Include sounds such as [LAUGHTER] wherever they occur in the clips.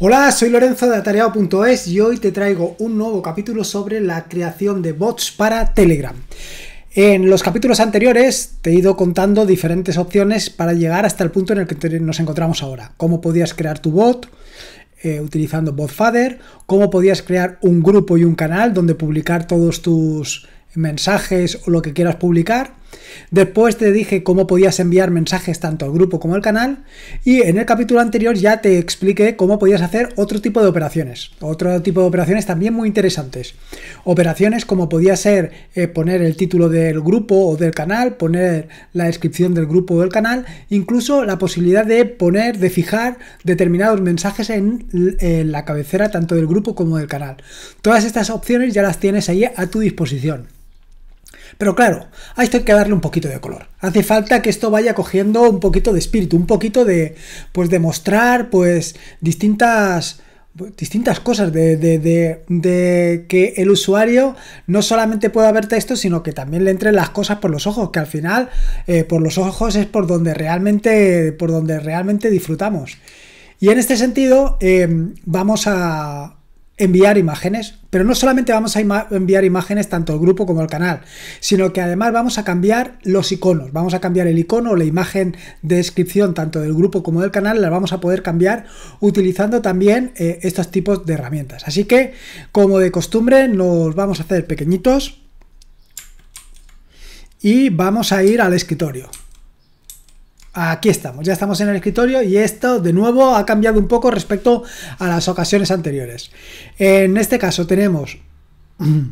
Hola, soy Lorenzo de Atareado.es y hoy te traigo un nuevo capítulo sobre la creación de bots para Telegram. En los capítulos anteriores te he ido contando diferentes opciones para llegar hasta el punto en el que nos encontramos ahora. Cómo podías crear tu bot eh, utilizando BotFather, cómo podías crear un grupo y un canal donde publicar todos tus mensajes o lo que quieras publicar Después te dije cómo podías enviar mensajes tanto al grupo como al canal y en el capítulo anterior ya te expliqué cómo podías hacer otro tipo de operaciones, otro tipo de operaciones también muy interesantes. Operaciones como podía ser eh, poner el título del grupo o del canal, poner la descripción del grupo o del canal, incluso la posibilidad de poner, de fijar determinados mensajes en la cabecera tanto del grupo como del canal. Todas estas opciones ya las tienes ahí a tu disposición. Pero claro, a esto hay que darle un poquito de color. Hace falta que esto vaya cogiendo un poquito de espíritu, un poquito de, pues, de mostrar, pues, distintas distintas cosas de, de, de, que el usuario no solamente pueda ver texto sino que también le entren las cosas por los ojos que al final eh, por los ojos es por donde realmente por donde realmente disfrutamos y en este sentido eh, vamos a enviar imágenes, pero no solamente vamos a enviar imágenes tanto al grupo como el canal, sino que además vamos a cambiar los iconos, vamos a cambiar el icono o la imagen de descripción tanto del grupo como del canal, las vamos a poder cambiar utilizando también eh, estos tipos de herramientas. Así que, como de costumbre, nos vamos a hacer pequeñitos y vamos a ir al escritorio. Aquí estamos, ya estamos en el escritorio y esto de nuevo ha cambiado un poco respecto a las ocasiones anteriores. En este caso tenemos... [CLEARS THROAT]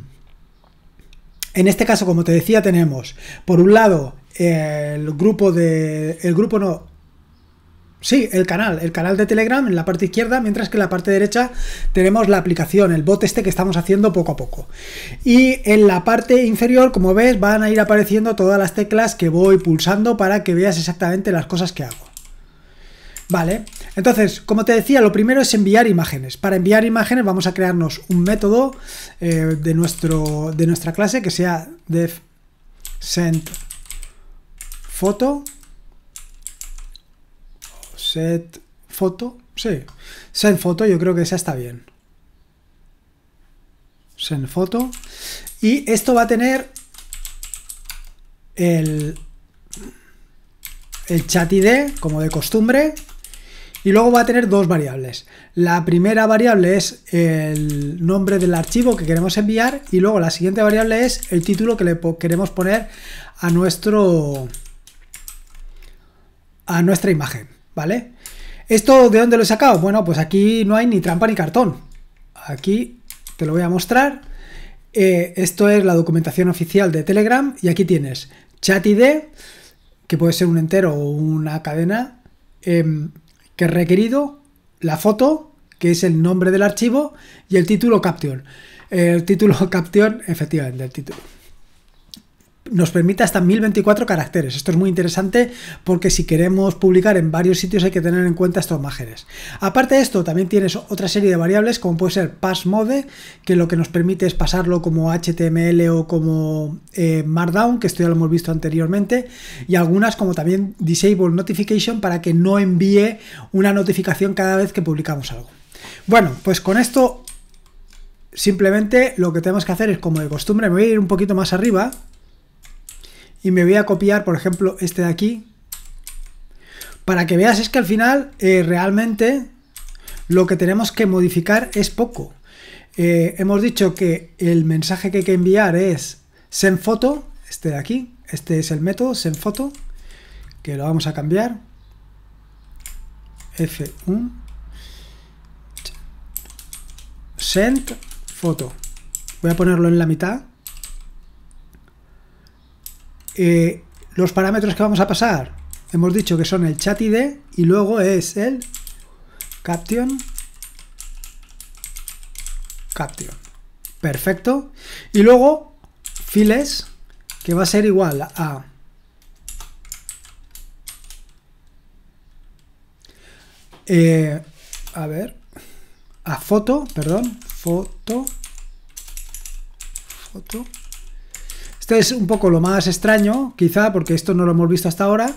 En este caso, como te decía, tenemos por un lado el grupo de... El grupo no, Sí, el canal, el canal de Telegram en la parte izquierda, mientras que en la parte derecha tenemos la aplicación, el bot este que estamos haciendo poco a poco. Y en la parte inferior, como ves, van a ir apareciendo todas las teclas que voy pulsando para que veas exactamente las cosas que hago. Vale, entonces, como te decía, lo primero es enviar imágenes. Para enviar imágenes vamos a crearnos un método eh, de, nuestro, de nuestra clase que sea def send foto Set foto. Sí. Set foto, yo creo que esa está bien. Set foto. Y esto va a tener el, el chat ID, como de costumbre. Y luego va a tener dos variables. La primera variable es el nombre del archivo que queremos enviar y luego la siguiente variable es el título que le queremos poner a nuestro a nuestra imagen. ¿vale? ¿Esto de dónde lo he sacado? Bueno, pues aquí no hay ni trampa ni cartón. Aquí te lo voy a mostrar. Eh, esto es la documentación oficial de Telegram y aquí tienes chat ID, que puede ser un entero o una cadena, em, que es requerido, la foto, que es el nombre del archivo, y el título caption. El título [LAUGHS] caption, efectivamente, el título nos permite hasta 1024 caracteres. Esto es muy interesante porque si queremos publicar en varios sitios hay que tener en cuenta estos márgenes. Aparte de esto, también tienes otra serie de variables como puede ser passmode, que lo que nos permite es pasarlo como HTML o como eh, Markdown, que esto ya lo hemos visto anteriormente, y algunas como también disable notification para que no envíe una notificación cada vez que publicamos algo. Bueno, pues con esto simplemente lo que tenemos que hacer es, como de costumbre, me voy a ir un poquito más arriba y me voy a copiar, por ejemplo, este de aquí, para que veas es que al final eh, realmente lo que tenemos que modificar es poco. Eh, hemos dicho que el mensaje que hay que enviar es foto este de aquí, este es el método foto que lo vamos a cambiar, F1, foto voy a ponerlo en la mitad, eh, los parámetros que vamos a pasar, hemos dicho que son el chat ID y luego es el caption. Caption. Perfecto. Y luego files, que va a ser igual a eh, a ver. A foto, perdón. Foto. Foto. Este es un poco lo más extraño, quizá, porque esto no lo hemos visto hasta ahora.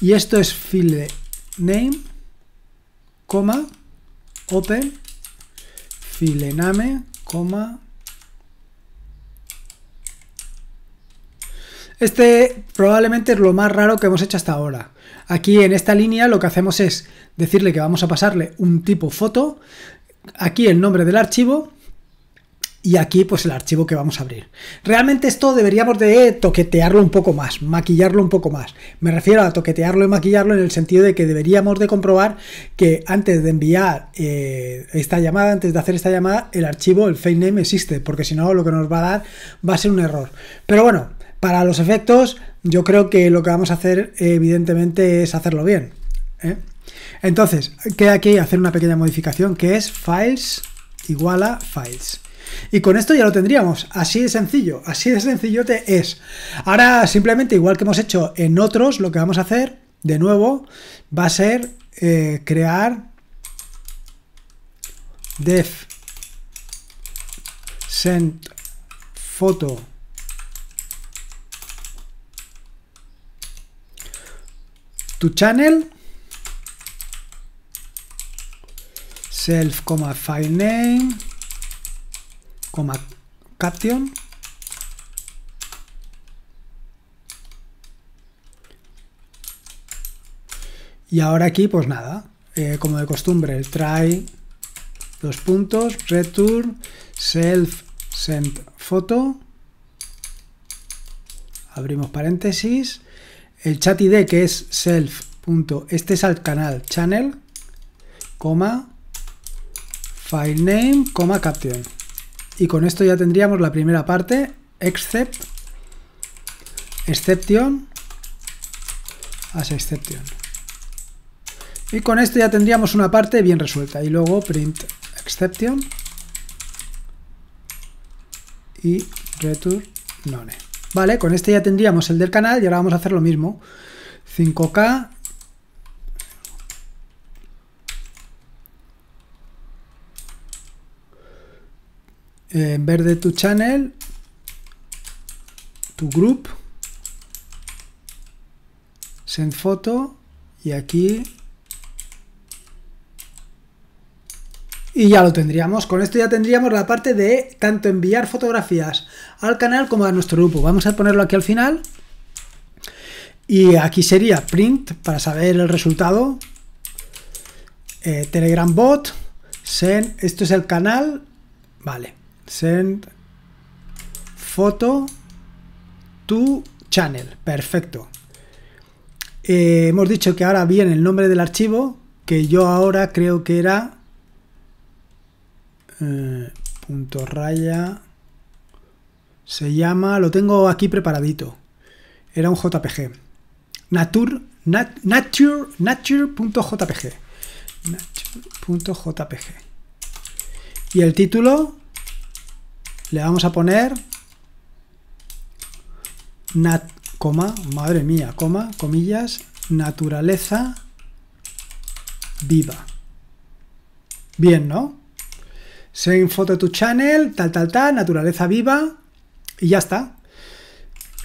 Y esto es file name, open, file name, coma. Este probablemente es lo más raro que hemos hecho hasta ahora. Aquí en esta línea lo que hacemos es decirle que vamos a pasarle un tipo foto, aquí el nombre del archivo y aquí pues el archivo que vamos a abrir. Realmente esto deberíamos de toquetearlo un poco más, maquillarlo un poco más. Me refiero a toquetearlo y maquillarlo en el sentido de que deberíamos de comprobar que antes de enviar eh, esta llamada, antes de hacer esta llamada, el archivo, el fake name existe, porque si no lo que nos va a dar va a ser un error. Pero bueno, para los efectos yo creo que lo que vamos a hacer evidentemente es hacerlo bien. ¿eh? Entonces, queda aquí hacer una pequeña modificación que es files igual a files. Y con esto ya lo tendríamos. Así de sencillo, así de sencillo es. Ahora simplemente, igual que hemos hecho en otros, lo que vamos a hacer, de nuevo, va a ser eh, crear def send photo to channel self, file name coma, y ahora aquí pues nada eh, como de costumbre try dos puntos return self send photo abrimos paréntesis el chat id que es self punto este es al canal channel coma file name coma caption y con esto ya tendríamos la primera parte, except, exception, as exception. Y con esto ya tendríamos una parte bien resuelta. Y luego print exception y return none. Vale, con este ya tendríamos el del canal y ahora vamos a hacer lo mismo. 5K en tu channel, tu group, send foto y aquí Y ya lo tendríamos. Con esto ya tendríamos la parte de tanto enviar fotografías al canal como a nuestro grupo. Vamos a ponerlo aquí al final. Y aquí sería print para saber el resultado. Eh, Telegram bot. Send. Esto es el canal. Vale. Send foto to channel. Perfecto. Eh, hemos dicho que ahora viene el nombre del archivo, que yo ahora creo que era eh, punto raya. Se llama, lo tengo aquí preparadito. Era un JPG. Nature, nature, nature.jpg. Nature.jpg. Y el título, le vamos a poner coma, madre mía, coma, comillas, naturaleza viva. Bien, ¿no? Send photo to channel, tal, tal, tal, naturaleza viva, y ya está.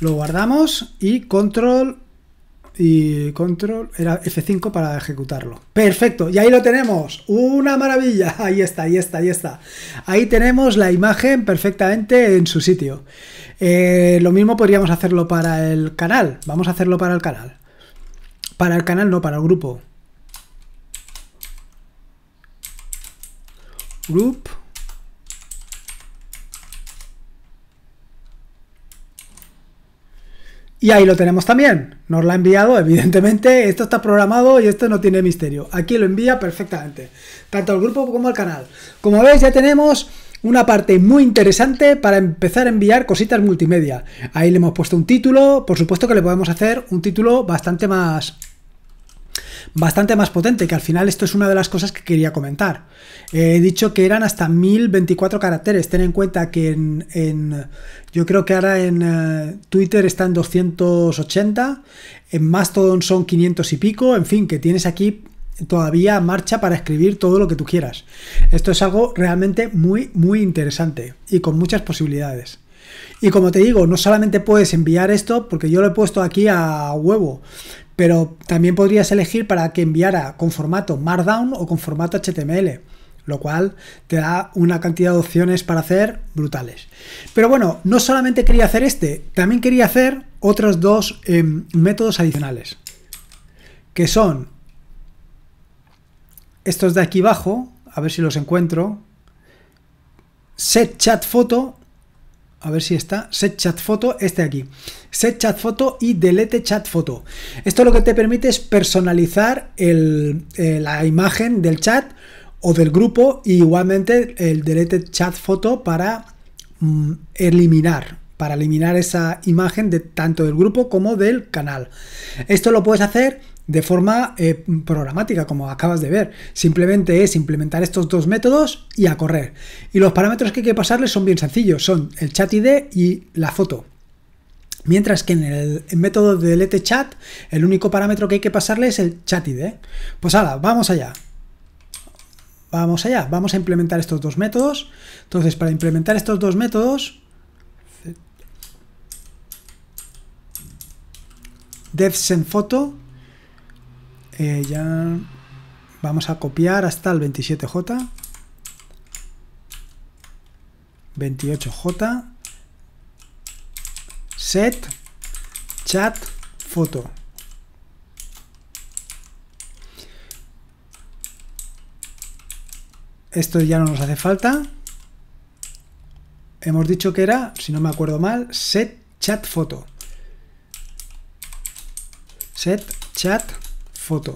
Lo guardamos y control y control era F5 para ejecutarlo. Perfecto, y ahí lo tenemos. Una maravilla. [LAUGHS] Ahí está, ahí está, ahí está. Ahí tenemos la imagen perfectamente en su sitio. Eh, lo mismo podríamos hacerlo para el canal. Vamos a hacerlo para el canal. Para el canal no, para el grupo. Group. Y ahí lo tenemos también. Nos lo ha enviado, evidentemente. Esto está programado y esto no tiene misterio. Aquí lo envía perfectamente. Tanto al grupo como al canal. Como veis, ya tenemos una parte muy interesante para empezar a enviar cositas multimedia. Ahí le hemos puesto un título, por supuesto que le podemos hacer un título bastante más bastante más potente, que al final esto es una de las cosas que quería comentar. Eh, he dicho que eran hasta 1024 caracteres, ten en cuenta que en, yo creo que ahora en Twitter eh, Twitter están 280, en Mastodon son 500 y pico, en fin, que tienes aquí todavía marcha para escribir todo lo que tú quieras. Esto es algo realmente muy, muy interesante y con muchas posibilidades. Y como te digo, no solamente puedes enviar esto, porque yo lo he puesto aquí a huevo pero también podrías elegir para que enviara con formato Markdown o con formato HTML, lo cual te da una cantidad de opciones para hacer brutales. Pero bueno, no solamente quería hacer este, también quería hacer otros dos em, métodos adicionales, que son estos de aquí abajo, a ver si los encuentro, set chat photo a ver si está, set chat photo, este aquí, set chat photo y delete chat foto Esto lo que te permite es personalizar el, eh, la imagen del chat o del grupo y igualmente el delete chat photo para mm, eliminar, para eliminar esa imagen de tanto del grupo como del canal. Esto lo puedes hacer de forma eh, programática, como acabas de ver. Simplemente es implementar estos dos métodos y a correr. Y los parámetros que hay que pasarles son bien sencillos, son el chat ID y la foto. Mientras que en el método de delete chat, el único parámetro que hay que pasarle es el chat ID. Pues ahora, vamos allá. Vamos allá, vamos a implementar estos dos métodos. Entonces, para implementar estos dos métodos, DevSendPhoto eh, ya vamos a copiar hasta el 27J, 28J, set, chat, foto. Esto ya no nos hace falta. Hemos dicho que era, si no me acuerdo mal, set chat foto. Set chat foto.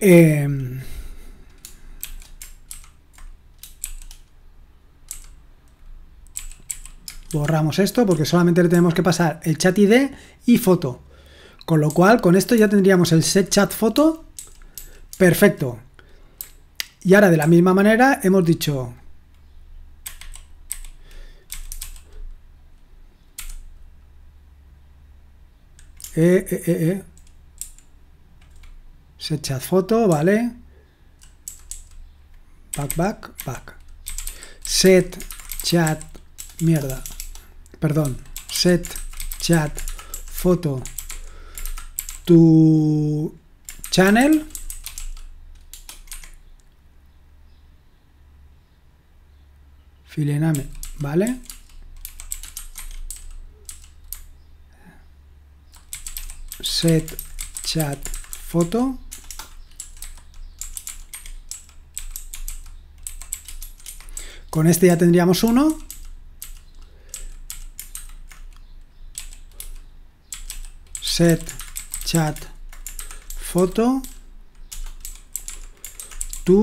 Em, borramos esto porque solamente le tenemos que pasar el chat ID y foto. Con lo cual, con esto ya tendríamos el set chat foto perfecto. Y ahora de la misma manera hemos dicho Eh, eh, eh, eh. chat foto, vale. Back, back, back. Set chat. Mierda. Perdón. Set chat foto tu channel. Filename, ¿vale? set chat foto con este ya tendríamos uno set chat foto to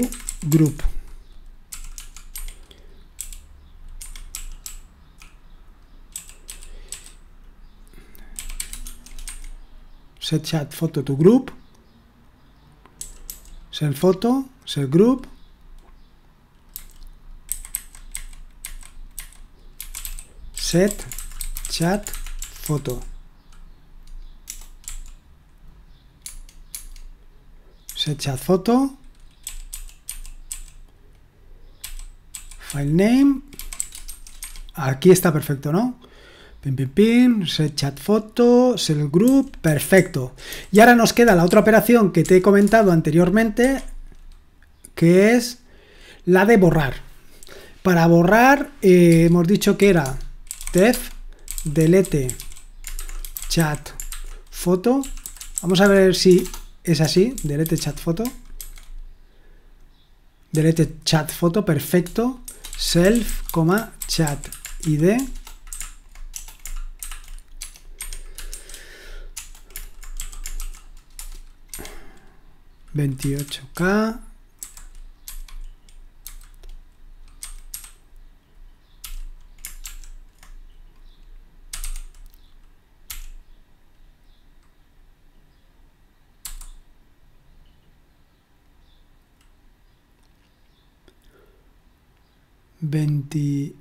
group set chat photo to group, set photo, set group, set chat photo. Set chat photo. File name. Aquí está perfecto, ¿no? Pim, set chat foto, el group, perfecto. Y ahora nos queda la otra operación que te he comentado anteriormente, que es la de borrar. Para borrar eh, hemos dicho que era def delete chat foto. Vamos a ver si es así, delete chat foto. Delete chat foto, perfecto. Self, chat id 28K. 20...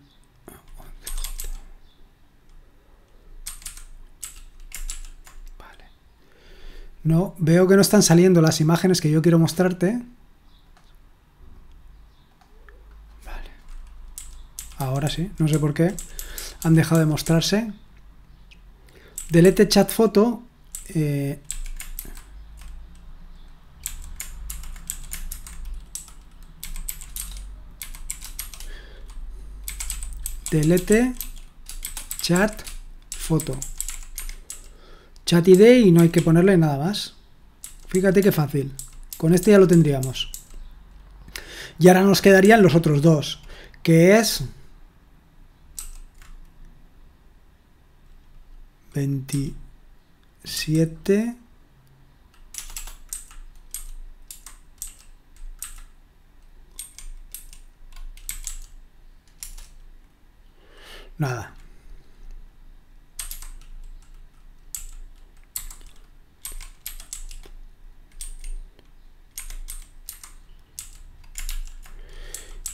No, veo que no están saliendo las imágenes que yo quiero mostrarte. Vale. Ahora sí, no sé por qué. Han dejado de mostrarse. Delete chat foto. Eh, delete chat foto. Chat ID y no hay que ponerle nada más. Fíjate qué fácil. Con este ya lo tendríamos. Y ahora nos quedarían los otros dos, que es 27 nada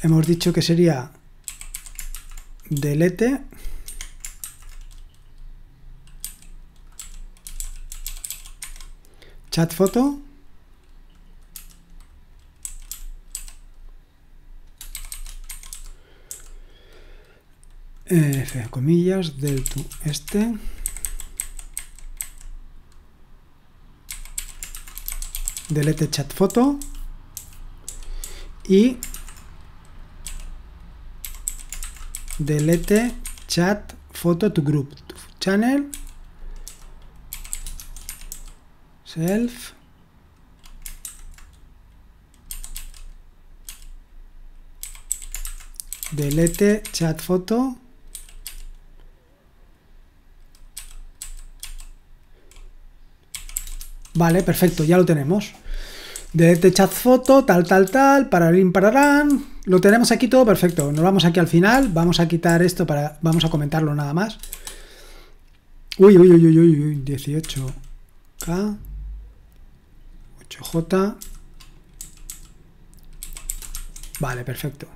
hemos dicho que sería delete chat foto F, eh, comillas, del tu este. Delete chat foto. Y delete chat photo to group channel self delete chat photo vale perfecto ya lo tenemos de este chat foto, tal, tal, tal, para pararán. Lo tenemos aquí todo perfecto. Nos vamos aquí al final, vamos a quitar esto para, vamos a comentarlo nada más. Uy, uy, uy, uy, uy, 18K, 8J. Vale, perfecto.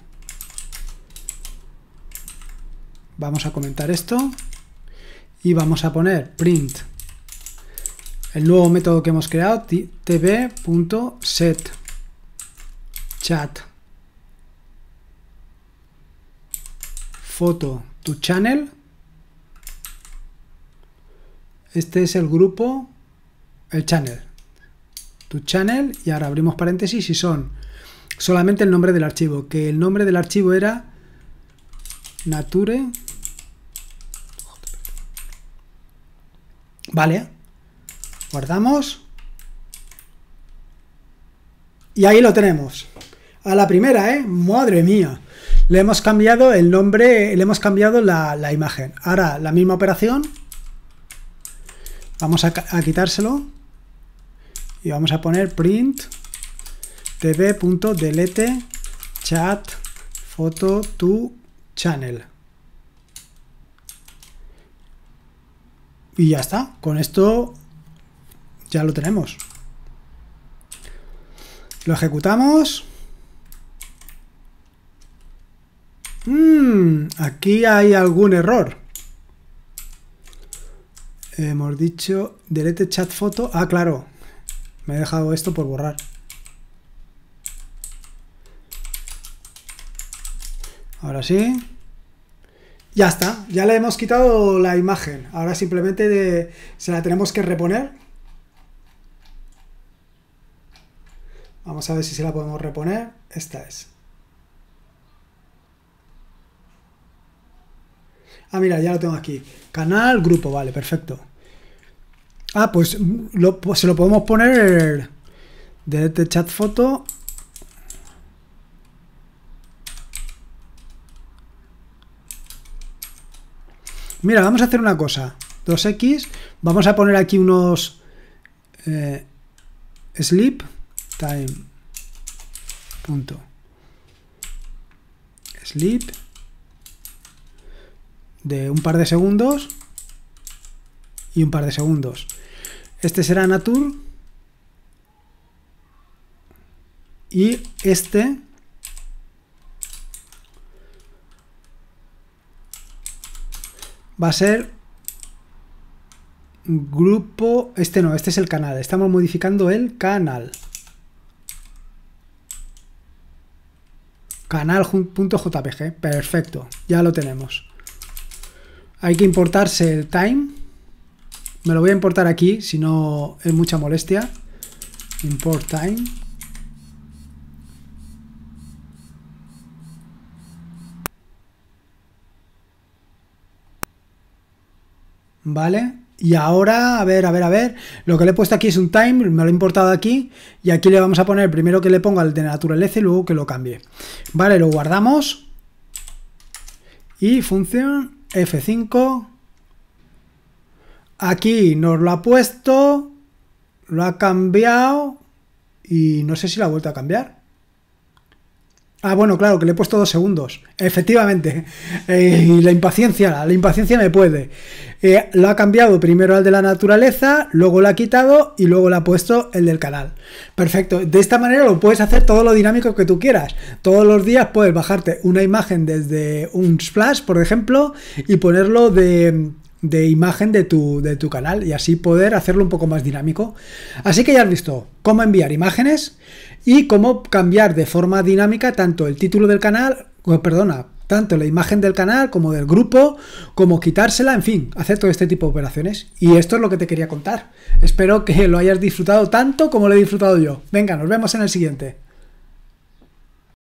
Vamos a comentar esto y vamos a poner print el nuevo método que hemos creado, tv.set chat foto tu channel. Este es el grupo, el channel, tu channel y ahora abrimos paréntesis y son solamente el nombre del archivo, que el nombre del archivo era nature. Vale, guardamos y ahí lo tenemos a la primera, ¿eh? Madre mía. Le hemos cambiado el nombre, le hemos cambiado la, imagen. Ahora, la misma operación. Vamos a, quitárselo. Y vamos a poner print tv.delete chat foto to channel. Y ya está. Con esto ya lo tenemos. Lo ejecutamos. Mm, aquí hay algún error. Hemos dicho delete chat foto. Ah, claro. Me he dejado esto por borrar. Ahora sí. Ya está, ya le hemos quitado la imagen. Ahora simplemente se la tenemos que reponer Vamos a ver si se la podemos reponer. Esta es. Ah, mira, ya lo tengo aquí. Canal, grupo, vale, perfecto. Ah, pues, mm, pues se lo podemos poner de este chat foto. Mira, vamos a hacer una cosa. 2x. Vamos a poner aquí unos eh, sleep time sleep de un par de segundos y un par de segundos. Este será natur y este va a ser grupo, este no, este es el canal, estamos modificando el canal. canal.jpg, perfecto, ya lo tenemos. Hay que importarse el time, me lo voy a importar aquí, si no es mucha molestia. Import time. Vale, y ahora, a ver, a ver, a ver, lo que le he puesto aquí es un time, me lo he importado aquí, y aquí le vamos a poner primero que le ponga el de naturaleza y luego que lo cambie. Vale, lo guardamos. Y función F5. Aquí nos lo ha puesto, lo ha cambiado, y no sé si la ha vuelto a cambiar. Ah, bueno, claro, que le he puesto dos segundos. Efectivamente. Eh, y la impaciencia, la impaciencia me puede. Eh, lo ha cambiado primero al de la naturaleza, luego lo ha quitado y luego le ha puesto el del canal. Perfecto. De esta manera lo puedes hacer todo lo dinámico que tú quieras. Todos los días puedes bajarte una imagen desde un splash, por ejemplo, y ponerlo de imagen de tu, de tu canal y así poder hacerlo un poco más dinámico. Así que ya has visto cómo enviar imágenes, y cómo cambiar de forma dinámica tanto el título del canal, perdona, tanto la imagen del canal como del grupo, como quitársela, en fin, hacer todo este tipo de operaciones. Y esto es lo que te quería contar. Espero que lo hayas disfrutado tanto como lo he disfrutado yo. Venga, nos vemos en el siguiente.